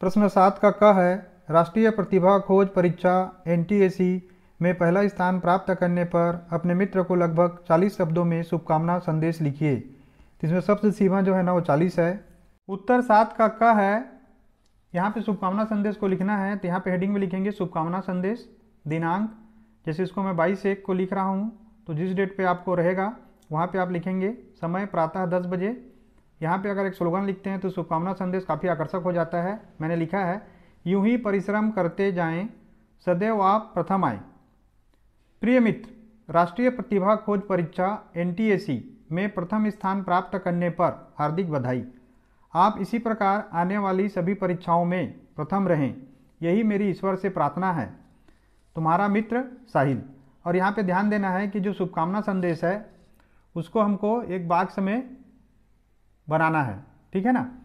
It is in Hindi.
प्रश्न सात का क है राष्ट्रीय प्रतिभा खोज परीक्षा एन में पहला स्थान प्राप्त करने पर अपने मित्र को लगभग 40 शब्दों में शुभकामना संदेश लिखिए इसमें सबसे सीमा जो है ना वो 40 है उत्तर सात का क है यहाँ पे शुभकामना संदेश को लिखना है तो यहाँ पे हेडिंग में लिखेंगे शुभकामना संदेश दिनांक जैसे इसको मैं बाईस एक को लिख रहा हूँ तो जिस डेट पर आपको रहेगा वहाँ पर आप लिखेंगे समय प्रातः दस बजे यहाँ पे अगर एक स्लोगन लिखते हैं तो शुभकामना संदेश काफ़ी आकर्षक हो जाता है मैंने लिखा है यूं ही परिश्रम करते जाएं सदैव आप प्रथम आए प्रिय मित्र राष्ट्रीय प्रतिभा खोज परीक्षा एन में प्रथम स्थान प्राप्त करने पर हार्दिक बधाई आप इसी प्रकार आने वाली सभी परीक्षाओं में प्रथम रहें यही मेरी ईश्वर से प्रार्थना है तुम्हारा मित्र साहिल और यहाँ पे ध्यान देना है कि जो शुभकामना संदेश है उसको हमको एक बाक्स में बनाना है ठीक है ना